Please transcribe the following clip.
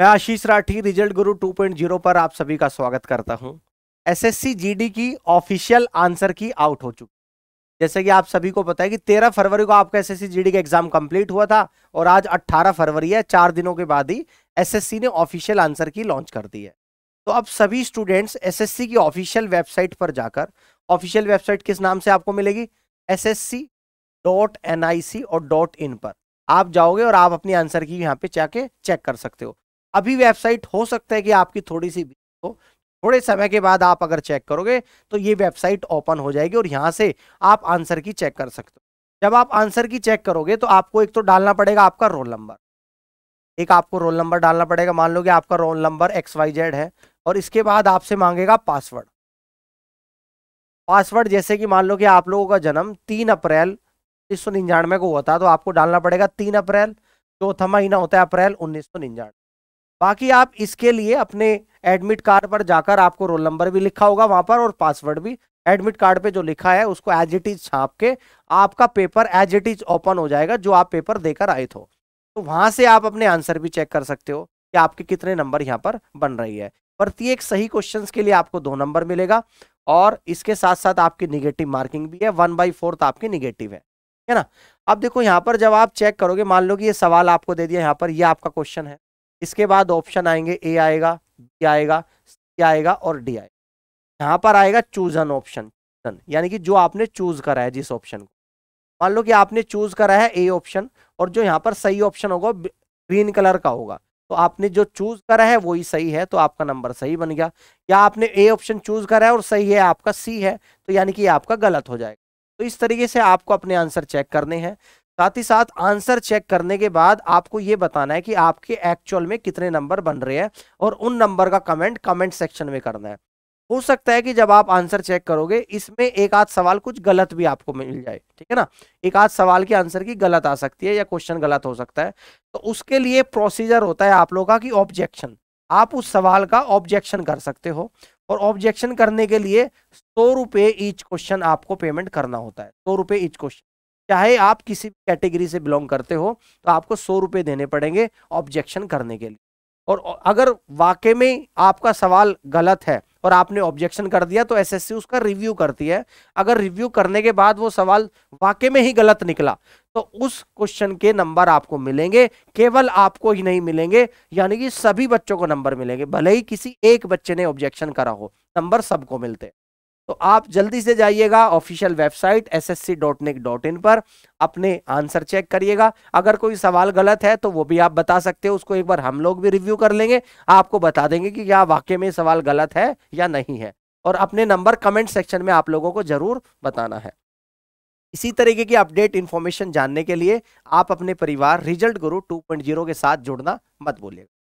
मैं आशीष राठी रिजल्ट गुरु 2.0 पर आप सभी का स्वागत करता हूं एसएससी जीडी की ऑफिशियल आंसर की आउट हो चुकी जैसे कि आप सभी को पता है कि 13 फरवरी को आपका एसएससी जीडी का एग्जाम कंप्लीट हुआ था और आज 18 फरवरी है चार दिनों के बाद ही एसएससी ने ऑफिशियल आंसर की लॉन्च कर दी है तो अब सभी स्टूडेंट्स एस की ऑफिशियल वेबसाइट पर जाकर ऑफिशियल वेबसाइट किस नाम से आपको मिलेगी S S C dot N I C और डॉट इन पर आप जाओगे और आप अपनी आंसर की यहाँ पे जाके चेक कर सकते हो अभी वेबसाइट हो सकता है कि आपकी थोड़ी सी हो थोड़े समय के बाद आप अगर चेक करोगे तो ये वेबसाइट ओपन हो जाएगी और यहाँ से आप आंसर की चेक कर सकते हो जब आप आंसर की चेक करोगे तो आपको एक तो डालना पड़ेगा आपका रोल नंबर एक आपको रोल नंबर डालना पड़ेगा मान लो कि आपका roll number X Y Z है और इसके बाद आपसे मांगेगा पासवर्ड पासवर्ड जैसे कि मान लो कि आप लोगों का जन्म तीन अप्रैल उन्नीस सौ निन्यानवे को हुआ था तो आपको डालना पड़ेगा तीन अप्रैल चौथा महीना होता है अप्रैल उन्नीस सौ निन्यानवे बाकी आप इसके लिए अपने एडमिट कार्ड पर जाकर आपको रोल नंबर भी लिखा होगा वहां पर और पासवर्ड भी एडमिट कार्ड पे जो लिखा है उसको एज इट इज छाप के आपका paper as it is open हो जाएगा जो आप पेपर देकर आए थे तो वहां से आप अपने आंसर भी चेक कर सकते हो कि आपके कितने नंबर यहाँ पर बन रही है प्रत्येक सही क्वेश्चन के लिए आपको दो नंबर मिलेगा और इसके साथ साथ आपकी निगेटिव मार्किंग भी है वन बाई फोर्थ आपकी निगेटिव है ना अब देखो यहाँ पर जब आप चेक करोगे मान लो कि ये सवाल आपको दे दिया यहाँ पर ये आपका क्वेश्चन है इसके बाद ऑप्शन आएंगे ए आएगा बी आएगा सी आएगा और डी आएगा यहाँ पर आएगा चूज एन ऑप्शन यानी कि जो आपने चूज करा है जिस ऑप्शन को मान लो कि आपने चूज करा है ए ऑप्शन और जो यहाँ पर सही ऑप्शन होगा ग्रीन कलर का होगा तो आपने जो चूज करा है वही सही है तो आपका नंबर सही बन गया या आपने ए ऑप्शन चूज करा है और सही है आपका सी है तो यानी कि आपका गलत हो जाएगा तो इस तरीके से आपको अपने आंसर चेक करने हैं साथ ही साथ आंसर चेक करने के बाद आपको ये बताना है कि आपके एक्चुअल में कितने नंबर बन रहे हैं और उन नंबर का कमेंट कमेंट सेक्शन में करना है हो सकता है कि जब आप आंसर चेक करोगे इसमें एक आध सवाल कुछ गलत भी आपको मिल जाए ठीक है ना एक आध सवाल के आंसर की गलत आ सकती है या क्वेश्चन गलत हो सकता है तो उसके लिए प्रोसीजर होता है आप लोगों का कि ऑब्जेक्शन आप उस सवाल का ऑब्जेक्शन कर सकते हो और ऑब्जेक्शन करने के लिए सौ रुपये ईच क्वेश्चन आपको पेमेंट करना होता है सौ रुपये ईच क्वेश्चन चाहे आप किसी भी कैटेगरी से बिलोंग करते हो तो आपको सौ रुपये देने पड़ेंगे ऑब्जेक्शन करने के लिए और अगर वाकई में आपका सवाल गलत है और आपने ऑब्जेक्शन कर दिया तो एसएससी उसका रिव्यू करती है अगर रिव्यू करने के बाद वो सवाल वाकई में ही गलत निकला तो उस क्वेश्चन के नंबर आपको मिलेंगे केवल आपको ही नहीं मिलेंगे यानी कि सभी बच्चों को नंबर मिलेंगे भले ही किसी एक बच्चे ने ऑब्जेक्शन करा हो नंबर सबको मिलते हैं तो आप जल्दी से जाइएगा official website S S C dot nic dot in पर अपने आंसर चेक करिएगा अगर कोई सवाल गलत है तो वो भी आप बता सकते हो उसको एक बार हम लोग भी रिव्यू कर लेंगे आपको बता देंगे कि क्या वाक्य में सवाल गलत है या नहीं है और अपने नंबर कमेंट सेक्शन में आप लोगों को जरूर बताना है इसी तरीके की अपडेट इन्फॉर्मेशन जानने के लिए आप अपने परिवार रिजल्ट गुरु 2.0 के साथ जुड़ना मत भूलिएगा